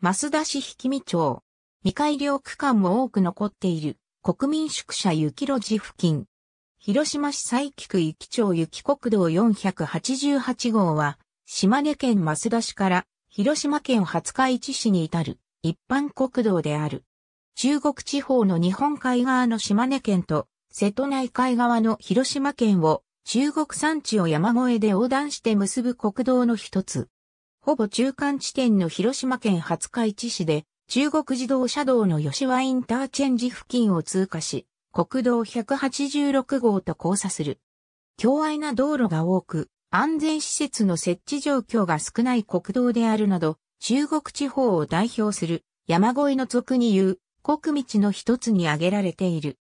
増田市引見町。未改良区間も多く残っている、国民宿舎雪路地付近。広島市佐伯区雪町雪国道488号は、島根県増田市から広島県廿日市市に至る一般国道である。中国地方の日本海側の島根県と瀬戸内海側の広島県を中国山地を山越えで横断して結ぶ国道の一つ。ほぼ中間地点の広島県廿日市市で、中国自動車道の吉和インターチェンジ付近を通過し、国道186号と交差する。強愛な道路が多く、安全施設の設置状況が少ない国道であるなど、中国地方を代表する山越えの俗に言う国道の一つに挙げられている。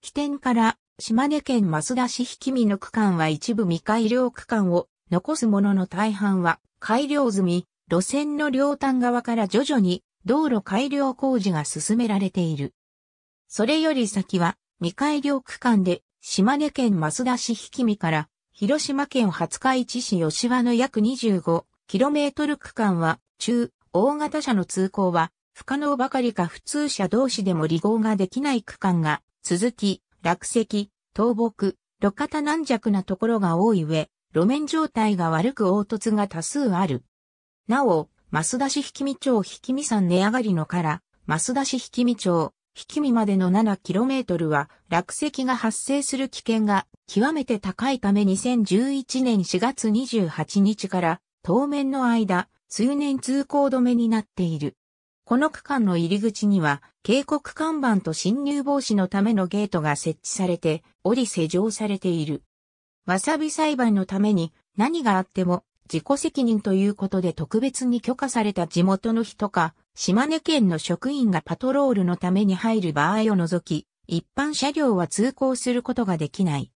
起点から島根県益田市引見の区間は一部未改良区間を残すものの大半は改良済み、路線の両端側から徐々に道路改良工事が進められている。それより先は未改良区間で島根県増田市引見から広島県廿日市市吉和の約 25km 区間は中大型車の通行は不可能ばかりか普通車同士でも離合ができない区間が続き落石、倒木、路肩軟弱なところが多い上、路面状態が悪く凹凸が多数ある。なお、増田市引見町引見山値上がりのから、増田市引見町、引見までの 7km は落石が発生する危険が極めて高いため2011年4月28日から当面の間、数年通行止めになっている。この区間の入り口には警告看板と侵入防止のためのゲートが設置されており施錠されている。わさび裁判のために何があっても自己責任ということで特別に許可された地元の人か、島根県の職員がパトロールのために入る場合を除き、一般車両は通行することができない。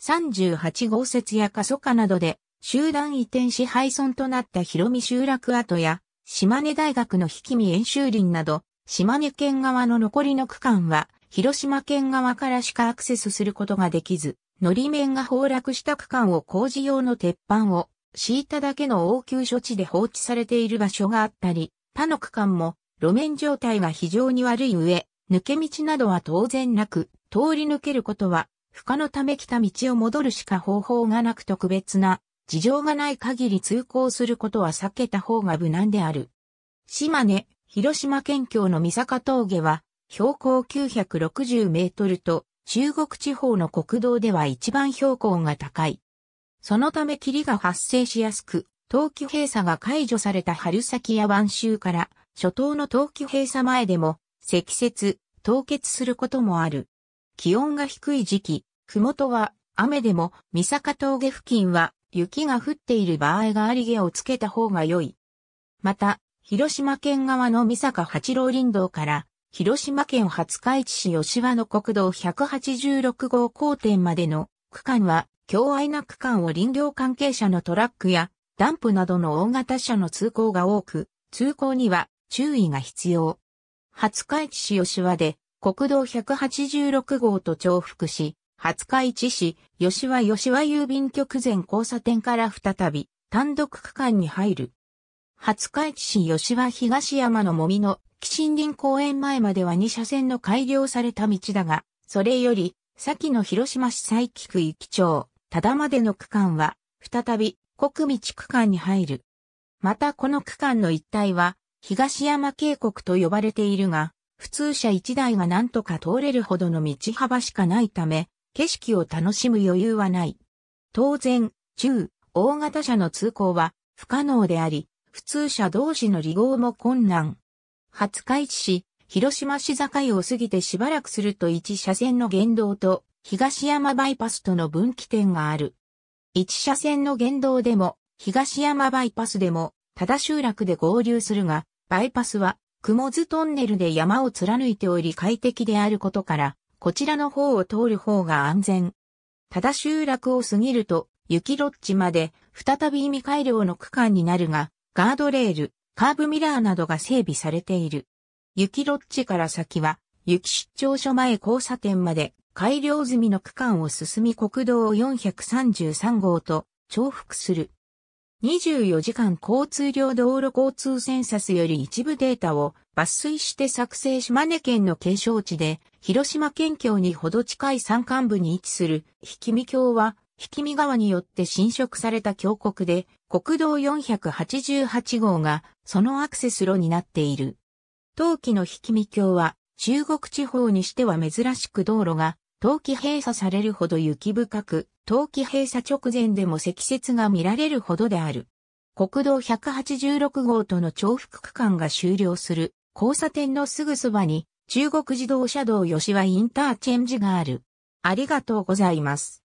38号説や過疎化などで集団移転し廃村となった広見集落跡や島根大学の引見演習林など島根県側の残りの区間は広島県側からしかアクセスすることができずのり面が崩落した区間を工事用の鉄板を敷いただけの応急処置で放置されている場所があったり、他の区間も路面状態が非常に悪い上、抜け道などは当然なく、通り抜けることは不可のため来た道を戻るしか方法がなく特別な事情がない限り通行することは避けた方が無難である。島根、広島県境の三坂峠は標高960メートルと中国地方の国道では一番標高が高い。そのため霧が発生しやすく、冬季閉鎖が解除された春先や晩秋から、初冬の冬季閉鎖前でも、積雪、凍結することもある。気温が低い時期、麓は雨でも、三坂峠付近は雪が降っている場合があり毛をつけた方が良い。また、広島県側の三坂八郎林道から広島県廿日市市吉和の国道186号交点までの区間は、強愛な区間を林業関係者のトラックやダンプなどの大型車の通行が多く、通行には注意が必要。廿日市市吉和で国道186号と重複し、廿日市市吉和吉和郵便局前交差点から再び単独区間に入る。初市市吉和東山のもみの、紀森林公園前までは2車線の改良された道だが、それより、先の広島市佐伯区域町、ただまでの区間は、再び、国道区間に入る。またこの区間の一帯は、東山渓谷と呼ばれているが、普通車1台が何とか通れるほどの道幅しかないため、景色を楽しむ余裕はない。当然、中、大型車の通行は不可能であり、普通車同士の離合も困難。初開市し、広島市境を過ぎてしばらくすると1車線の原道と東山バイパスとの分岐点がある。1車線の原道でも東山バイパスでもただ集落で合流するが、バイパスは雲津トンネルで山を貫いており快適であることから、こちらの方を通る方が安全。ただ集落を過ぎると、雪ロッジまで再び意味改良の区間になるが、ガードレール、カーブミラーなどが整備されている。雪ロッジから先は、雪出張所前交差点まで改良済みの区間を進み国道433号と重複する。24時間交通量道路交通センサスより一部データを抜粋して作成し島根県の景勝地で広島県境にほど近い山間部に位置する引見郷は引見川によって侵食された峡谷で、国道488号がそのアクセス路になっている。冬季の引見峡は、中国地方にしては珍しく道路が冬季閉鎖されるほど雪深く、冬季閉鎖直前でも積雪が見られるほどである。国道186号との重複区間が終了する交差点のすぐそばに中国自動車道吉和インターチェンジがある。ありがとうございます。